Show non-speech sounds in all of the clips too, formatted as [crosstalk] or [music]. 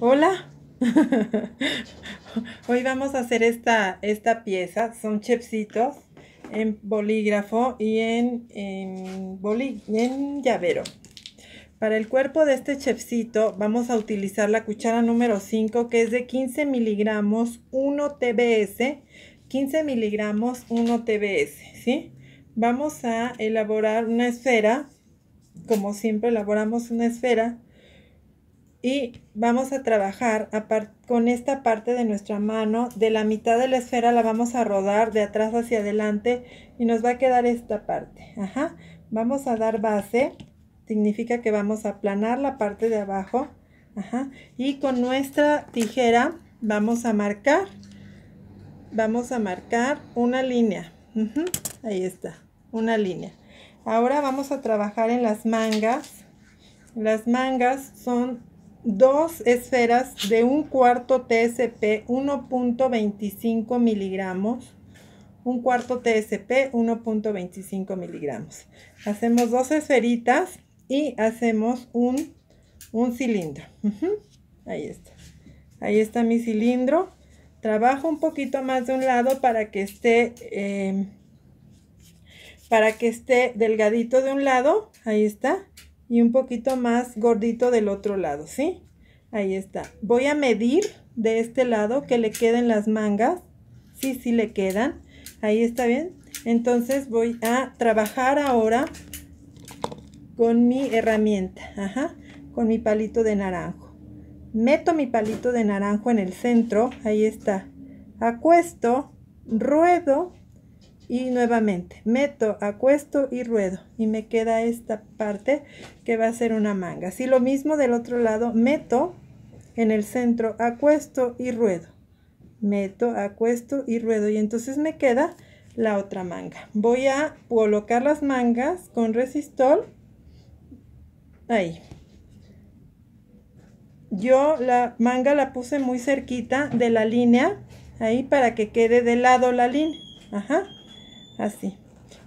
Hola. [laughs] Hoy vamos a hacer esta, esta pieza. Son chepsitos en bolígrafo y en, en, llavero. Para el cuerpo de este chefcito, vamos a utilizar la cuchara número 5 que es de 15 miligramos 1 TBS. 15 miligramos 1 TBS, ¿sí? Vamos a elaborar una esfera, como siempre elaboramos una esfera y vamos a trabajar con esta parte de nuestra mano de la mitad de la esfera la vamos a rodar de atrás hacia adelante y nos va a quedar esta parte Ajá. vamos a dar base significa que vamos a aplanar la parte de abajo Ajá. y con nuestra tijera vamos a marcar vamos a marcar una línea ahí está una línea ahora vamos a trabajar en las mangas las mangas son dos esferas de un cuarto TSP 1.25 miligramos. Un cuarto TSP 1.25 miligramos. Hacemos dos esferitas y hacemos un, un cilindro. Ahí está. Ahí está mi cilindro. Trabajo un poquito más de un lado para que esté... Eh, para que esté delgadito de un lado, ahí está, y un poquito más gordito del otro lado, ¿sí? Ahí está. Voy a medir de este lado que le queden las mangas. Sí, sí le quedan. Ahí está bien. Entonces voy a trabajar ahora con mi herramienta, ajá, con mi palito de naranjo. Meto mi palito de naranjo en el centro, ahí está. Acuesto, ruedo y nuevamente meto, acuesto y ruedo y me queda esta parte que va a ser una manga. Así lo mismo del otro lado, meto en el centro, acuesto y ruedo. Meto, acuesto y ruedo y entonces me queda la otra manga. Voy a colocar las mangas con resistol ahí. Yo la manga la puse muy cerquita de la línea ahí para que quede de lado la línea. Ajá así.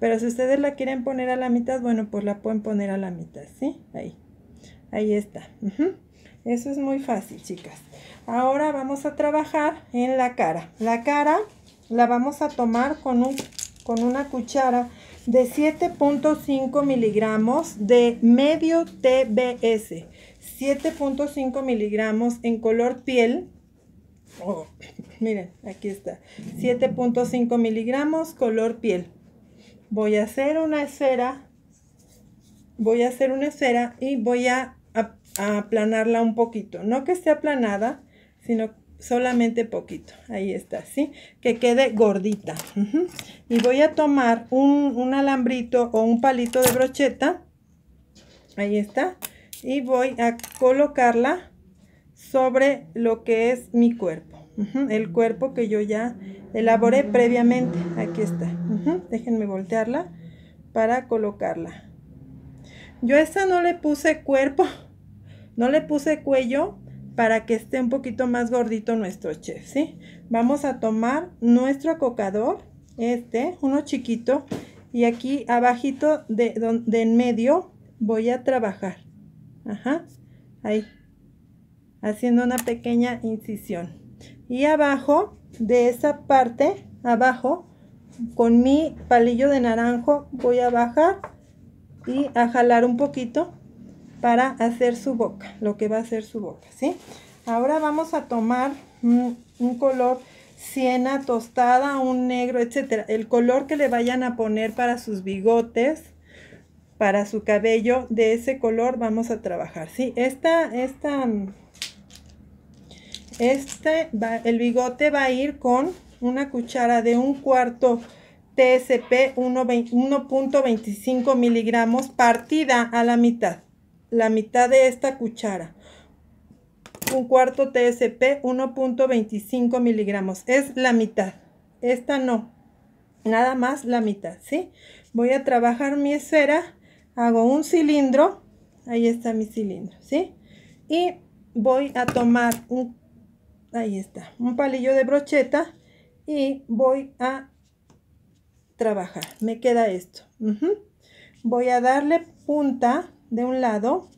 Pero si ustedes la quieren poner a la mitad, bueno, pues la pueden poner a la mitad, ¿sí? Ahí, ahí está. Eso es muy fácil, chicas. Ahora vamos a trabajar en la cara. La cara la vamos a tomar con, un, con una cuchara de 7.5 miligramos de medio TBS. 7.5 miligramos en color piel oh, miren, aquí está, 7.5 miligramos, color piel. Voy a hacer una esfera, voy a hacer una esfera y voy a, aplanarla un poquito. No que esté aplanada, sino solamente poquito. Ahí está, ¿sí? Que quede gordita. Y voy a tomar un, un alambrito o un palito de brocheta. Ahí está. Y voy a colocarla sobre lo que es mi cuerpo. El cuerpo que yo ya elaboré previamente. Aquí está. Déjenme voltearla para colocarla. Yo a esta no le puse cuerpo, no le puse cuello para que esté un poquito más gordito nuestro chef, ¿sí? Vamos a tomar nuestro acocador. este, uno chiquito, y aquí abajito de, donde en medio voy a trabajar. Ajá, ahí haciendo una pequeña incisión. Y abajo, de esa parte, abajo, con mi palillo de naranjo voy a bajar y a jalar un poquito para hacer su boca, lo que va a ser su boca, ¿sí? Ahora vamos a tomar un, color siena tostada, un negro, etcétera. El color que le vayan a poner para sus bigotes, para su cabello, de ese color vamos a trabajar, ¿sí? Esta, esta este va, el bigote va a ir con una cuchara de un cuarto TSP 1.25 miligramos partida a la mitad. La mitad de esta cuchara. Un cuarto TSP 1.25 miligramos. Es la mitad. Esta no. Nada más la mitad, ¿sí? Voy a trabajar mi esfera. Hago un cilindro. Ahí está mi cilindro, ¿sí? Y voy a tomar un ahí está, un palillo de brocheta y voy a trabajar, me queda esto. Voy a darle punta de un lado,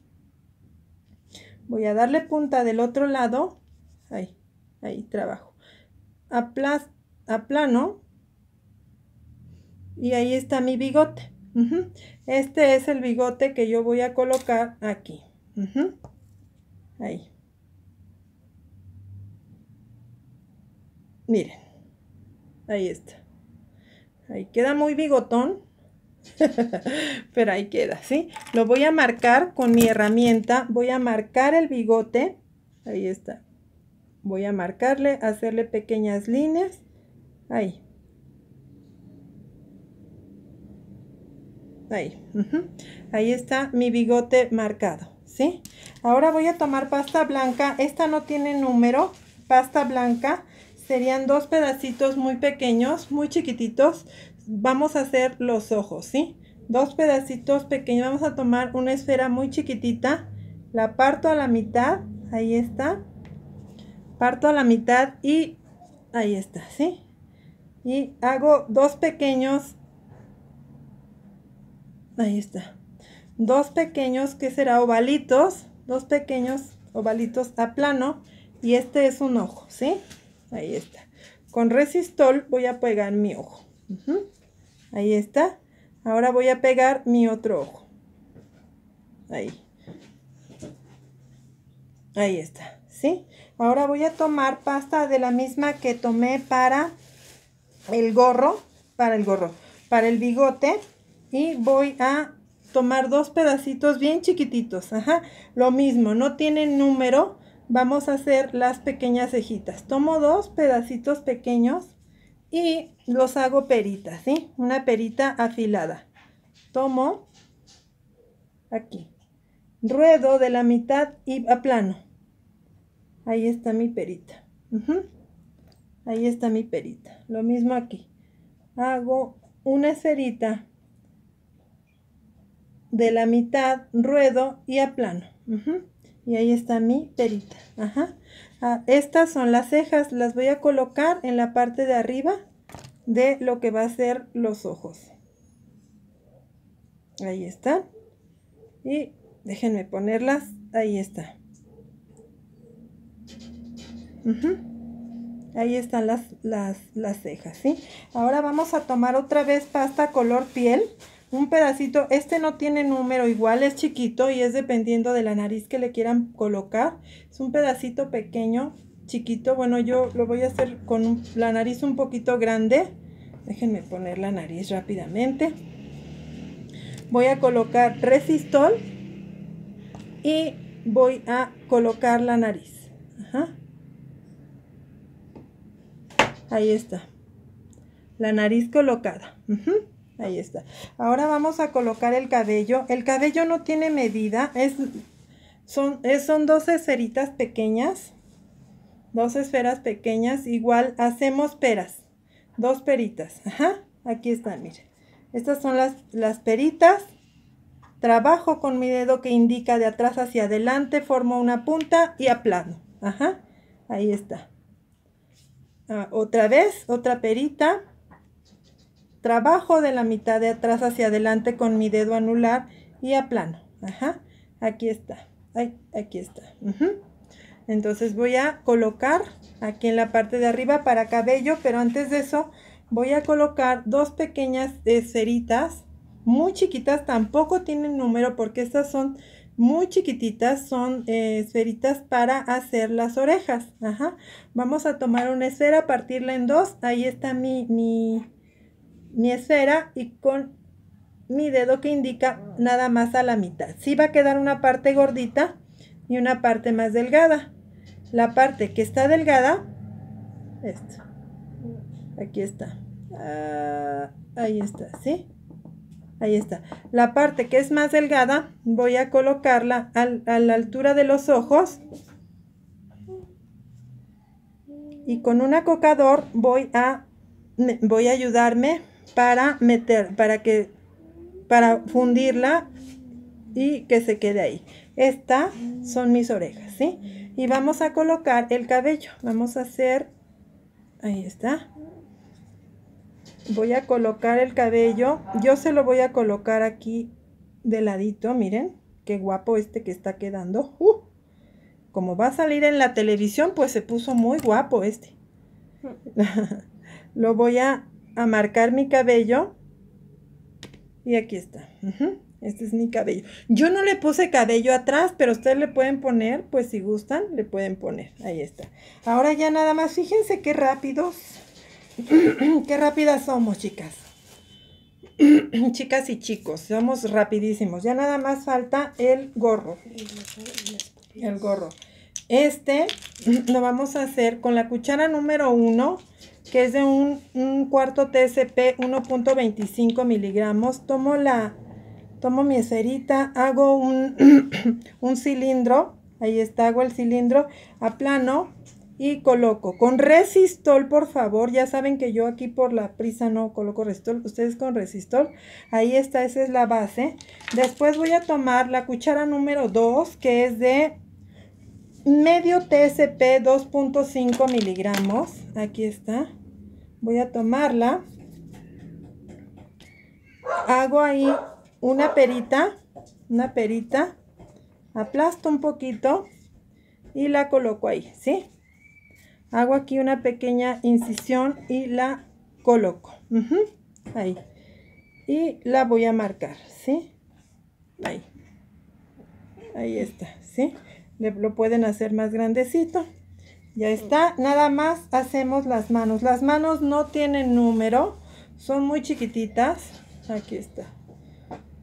voy a darle punta del otro lado, ahí, ahí trabajo, a plano. y ahí está mi bigote. Este es el bigote que yo voy a colocar aquí. Ahí. Miren, ahí está. Ahí queda muy bigotón, [laughs] pero ahí queda, ¿sí? Lo voy a marcar con mi herramienta, voy a marcar el bigote, ahí está. Voy a marcarle, hacerle pequeñas líneas, ahí. Ahí, ahí está mi bigote marcado, ¿sí? Ahora voy a tomar pasta blanca, esta no tiene número, pasta blanca, serían dos pedacitos muy pequeños, muy chiquititos. Vamos a hacer los ojos, ¿sí? Dos pedacitos pequeños. Vamos a tomar una esfera muy chiquitita. La parto a la mitad. Ahí está. Parto a la mitad y ahí está, ¿sí? Y hago dos pequeños. Ahí está. Dos pequeños que será ovalitos. Dos pequeños ovalitos a plano. Y este es un ojo, ¿sí? Ahí está. Con resistol voy a pegar mi ojo. Ahí está. Ahora voy a pegar mi otro ojo. Ahí. Ahí está. ¿Sí? Ahora voy a tomar pasta de la misma que tomé para el gorro. Para el gorro. Para el bigote. Y voy a tomar dos pedacitos bien chiquititos. Ajá. Lo mismo. No tienen número vamos a hacer las pequeñas cejitas. Tomo dos pedacitos pequeños y los hago peritas, ¿sí? Una perita afilada. Tomo aquí. Ruedo de la mitad y a plano. Ahí está mi perita. Ahí está mi perita. Lo mismo aquí. Hago una cerita de la mitad, ruedo y a plano. Y ahí está mi perita. Ajá. Ah, estas son las cejas. Las voy a colocar en la parte de arriba de lo que va a ser los ojos. Ahí está Y déjenme ponerlas. Ahí está. Ahí están las, las, las cejas, ¿sí? Ahora vamos a tomar otra vez pasta color piel un pedacito, este no tiene número, igual es chiquito y es dependiendo de la nariz que le quieran colocar. Es un pedacito pequeño, chiquito. Bueno, yo lo voy a hacer con la nariz un poquito grande. Déjenme poner la nariz rápidamente. Voy a colocar resistol y voy a colocar la nariz. Ajá. Ahí está. La nariz colocada. Ahí está. Ahora vamos a colocar el cabello. El cabello no tiene medida. Es, son, son dos esferitas pequeñas. Dos esferas pequeñas. Igual hacemos peras. Dos peritas. Ajá. Aquí están, miren. Estas son las, las peritas. Trabajo con mi dedo que indica de atrás hacia adelante. Formo una punta y aplano. Ajá. Ahí está. Ah, otra vez, otra perita Trabajo de la mitad de atrás hacia adelante con mi dedo anular y a plano Ajá. Aquí está. aquí está. Entonces voy a colocar aquí en la parte de arriba para cabello, pero antes de eso voy a colocar dos pequeñas esferitas muy chiquitas, tampoco tienen número porque estas son muy chiquititas, son eh, esferitas para hacer las orejas. Ajá. Vamos a tomar una esfera, partirla en dos, ahí está mi, mi esfera y con mi dedo que indica nada más a la mitad. Sí va a quedar una parte gordita y una parte más delgada. La parte que está delgada, esto, aquí está, ah, ahí está, ¿sí? Ahí está. La parte que es más delgada, voy a colocarla a la altura de los ojos. Y con un acocador voy a, voy a ayudarme para meter, para que, para fundirla y que se quede ahí. Estas son mis orejas, ¿sí? Y vamos a colocar el cabello. Vamos a hacer, ahí está. Voy a colocar el cabello. Yo se lo voy a colocar aquí de ladito, miren. Qué guapo este que está quedando. Uh, como va a salir en la televisión, pues se puso muy guapo este. Mm. [laughs] lo voy a a marcar mi cabello. Y aquí está. Este es mi cabello. Yo no le puse cabello atrás, pero ustedes le pueden poner, pues si gustan, le pueden poner. Ahí está. Ahora ya nada más, fíjense qué rápidos, [clears throat] qué rápidas somos, chicas. [clears throat] chicas y chicos, somos rapidísimos. Ya nada más falta el gorro. El gorro. Este [clears throat] lo vamos a hacer con la cuchara número uno que es de un, cuarto TSP 1.25 miligramos. Tomo la, tomo mi cerita hago un, [clears throat] un cilindro, ahí está, hago el cilindro, a plano, y coloco con resistol, por favor, ya saben que yo aquí por la prisa no coloco resistol, ustedes con resistol, ahí está, esa es la base. Después voy a tomar la cuchara número 2, que es de medio TSP 2.5 miligramos. Aquí está. Voy a tomarla. Hago ahí una perita, una perita. Aplasto un poquito y la coloco ahí, ¿sí? Hago aquí una pequeña incisión y la coloco. ahí. Y la voy a marcar, ¿sí? Ahí. Ahí está, ¿sí? lo pueden hacer más grandecito. Ya está. Nada más hacemos las manos. Las manos no tienen número. Son muy chiquititas. Aquí está.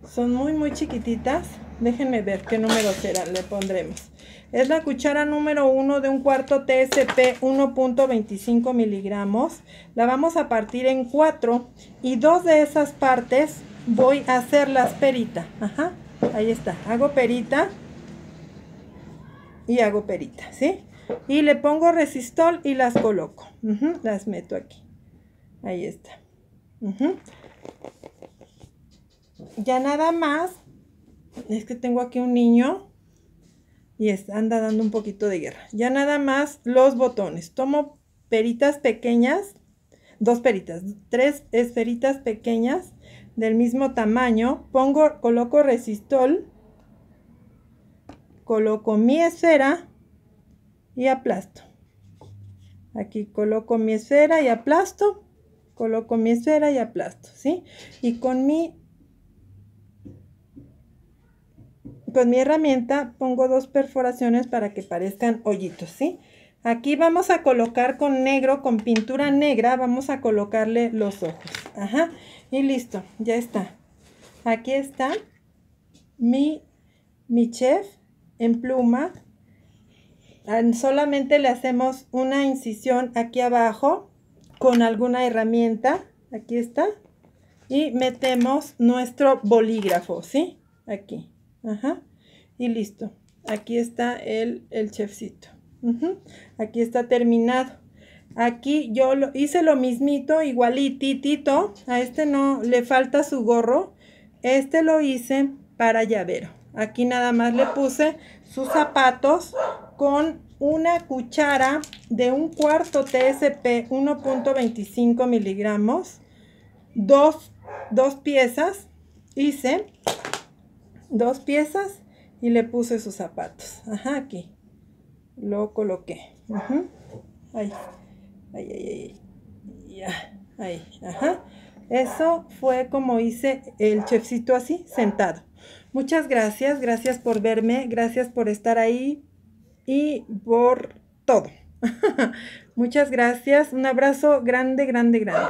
Son muy, muy chiquititas. Déjenme ver qué número será. Le pondremos. Es la cuchara número 1 de un cuarto TSP 1.25 miligramos. La vamos a partir en 4 y dos de esas partes voy a hacer las perita. Ajá, ahí está. Hago perita y hago peritas, ¿sí? Y le pongo resistol y las coloco. las meto aquí. Ahí está. Ya nada más. Es que tengo aquí un niño. Y anda dando un poquito de guerra. Ya nada más los botones. Tomo peritas pequeñas. Dos peritas. Tres esferitas pequeñas del mismo tamaño. Pongo, coloco resistol coloco mi esfera y aplasto. Aquí coloco mi esfera y aplasto, coloco mi esfera y aplasto, ¿sí? Y con mi, con mi herramienta pongo dos perforaciones para que parezcan hoyitos, ¿sí? Aquí vamos a colocar con negro, con pintura negra, vamos a colocarle los ojos. Ajá, y listo, ya está. Aquí está mi, mi chef en pluma. Solamente le hacemos una incisión aquí abajo con alguna herramienta. Aquí está. Y metemos nuestro bolígrafo, ¿sí? Aquí. Ajá. Y listo. Aquí está el, el chefcito. Aquí está terminado. Aquí yo lo, hice lo mismito, titito, A este no le falta su gorro. Este lo hice para llavero. Aquí nada más le puse sus zapatos con una cuchara de un cuarto TSP 1.25 miligramos, dos, piezas, hice dos piezas y le puse sus zapatos. Ajá, aquí. Lo coloqué. Ajá. Ahí. Ahí, ahí, ahí. Ya. Ahí. Ajá. Eso fue como hice el chefcito así, sentado. Muchas gracias, gracias por verme, gracias por estar ahí y por todo. [laughs] Muchas gracias, un abrazo grande, grande, grande.